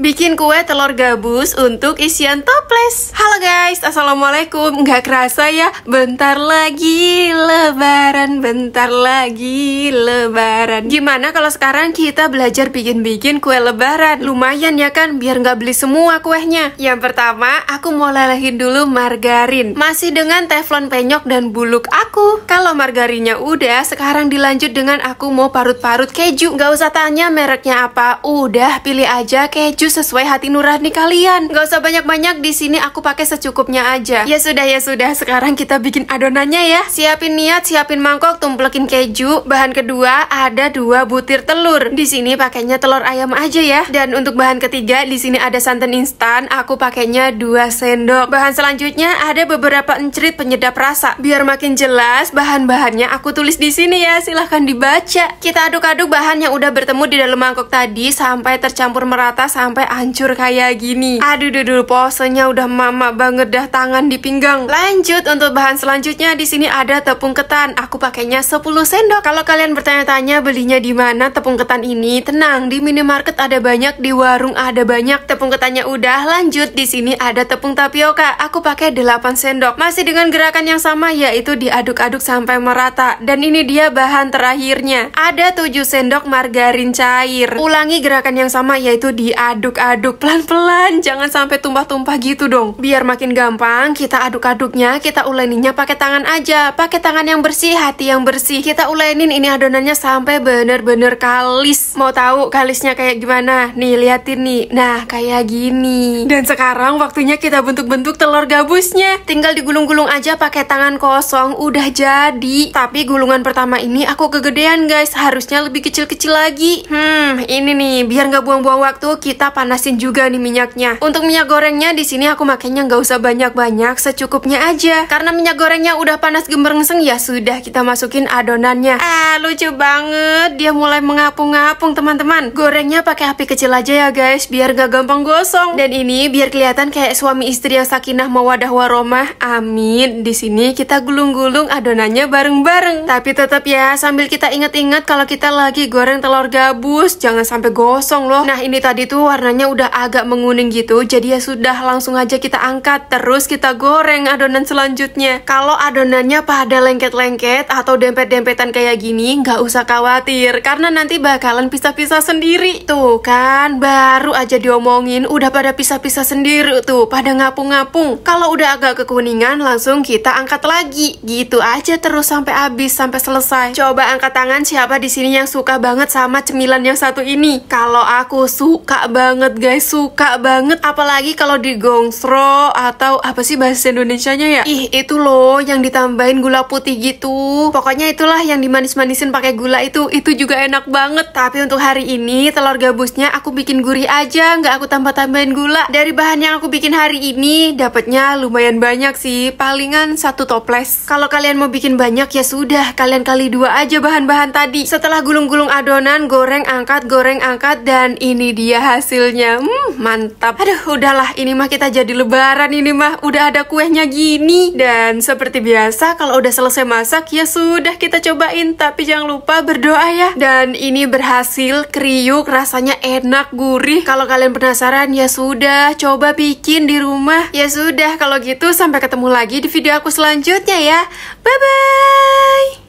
Bikin kue telur gabus untuk isian toples Halo guys, Assalamualaikum Nggak kerasa ya, bentar lagi lebaran Bentar lagi lebaran Gimana kalau sekarang kita belajar bikin-bikin kue lebaran Lumayan ya kan, biar nggak beli semua kuenya Yang pertama, aku mau lelehin dulu margarin Masih dengan teflon penyok dan buluk aku Kalau margarinnya udah, sekarang dilanjut dengan aku mau parut-parut keju Nggak usah tanya mereknya apa Udah, pilih aja keju baju sesuai hati nurani kalian. Gak usah banyak-banyak, di sini aku pakai secukupnya aja. Ya sudah, ya sudah. Sekarang kita bikin adonannya ya. Siapin niat, siapin mangkok, tumplekin keju. Bahan kedua, ada dua butir telur. Di sini pakainya telur ayam aja ya. Dan untuk bahan ketiga, di sini ada santan instan. Aku pakainya dua sendok. Bahan selanjutnya, ada beberapa encrit penyedap rasa. Biar makin jelas, bahan-bahannya aku tulis di sini ya. Silahkan dibaca. Kita aduk-aduk bahan yang udah bertemu di dalam mangkok tadi sampai tercampur merata sama sampai hancur kayak gini. Aduh, duh, duh, posenya udah mama banget dah tangan di pinggang. Lanjut untuk bahan selanjutnya di sini ada tepung ketan. Aku pakainya 10 sendok. Kalau kalian bertanya-tanya belinya di mana tepung ketan ini, tenang di minimarket ada banyak, di warung ada banyak. Tepung ketannya udah. Lanjut di sini ada tepung tapioka. Aku pakai 8 sendok. Masih dengan gerakan yang sama yaitu diaduk-aduk sampai merata. Dan ini dia bahan terakhirnya. Ada 7 sendok margarin cair. Ulangi gerakan yang sama yaitu diaduk aduk-aduk pelan-pelan, jangan sampai tumpah-tumpah gitu dong. Biar makin gampang, kita aduk-aduknya, kita uleninnya pakai tangan aja, pakai tangan yang bersih, hati yang bersih. Kita ulenin ini adonannya sampai bener-bener kalis. Mau tahu kalisnya kayak gimana? Nih, liatin nih. Nah, kayak gini. Dan sekarang waktunya kita bentuk-bentuk telur gabusnya. Tinggal digulung-gulung aja pakai tangan kosong, udah jadi. Tapi gulungan pertama ini aku kegedean guys, harusnya lebih kecil-kecil lagi. Hmm, ini nih, biar nggak buang-buang waktu, kita panasin juga nih minyaknya. Untuk minyak gorengnya di sini aku makainya nggak usah banyak-banyak, secukupnya aja. Karena minyak gorengnya udah panas gemerengseng ya sudah kita masukin adonannya. Ah, lucu banget. Dia mulai mengapung-apung, teman-teman. Gorengnya pakai api kecil aja ya, guys, biar gak gampang gosong. Dan ini biar kelihatan kayak suami istri yang sakinah mawadah waromah. Amin. Di sini kita gulung-gulung adonannya bareng-bareng. Tapi tetap ya, sambil kita inget-inget kalau kita lagi goreng telur gabus, jangan sampai gosong loh. Nah, ini tadi tuh warna warnanya udah agak menguning gitu jadi ya sudah langsung aja kita angkat terus kita goreng adonan selanjutnya kalau adonannya pada lengket-lengket atau dempet-dempetan kayak gini nggak usah khawatir karena nanti bakalan pisah-pisah sendiri tuh kan baru aja diomongin udah pada pisah-pisah sendiri tuh pada ngapung-ngapung kalau udah agak kekuningan langsung kita angkat lagi gitu aja terus sampai habis sampai selesai coba angkat tangan siapa di sini yang suka banget sama cemilan yang satu ini kalau aku suka banget banget guys, suka banget apalagi kalau di gongsro atau apa sih bahasa Indonesia-nya ya? Ih, itu loh yang ditambahin gula putih gitu. Pokoknya itulah yang dimanis-manisin pakai gula itu. Itu juga enak banget. Tapi untuk hari ini telur gabusnya aku bikin gurih aja, nggak aku tambah-tambahin gula. Dari bahan yang aku bikin hari ini dapatnya lumayan banyak sih, palingan satu toples. Kalau kalian mau bikin banyak ya sudah, kalian kali dua aja bahan-bahan tadi. Setelah gulung-gulung adonan, goreng angkat, goreng angkat dan ini dia hasil kecilnya hmm, mantap aduh udahlah ini mah kita jadi lebaran ini mah udah ada kuenya gini dan seperti biasa kalau udah selesai masak ya sudah kita cobain tapi jangan lupa berdoa ya dan ini berhasil kriuk rasanya enak gurih kalau kalian penasaran ya sudah coba bikin di rumah ya sudah kalau gitu sampai ketemu lagi di video aku selanjutnya ya bye bye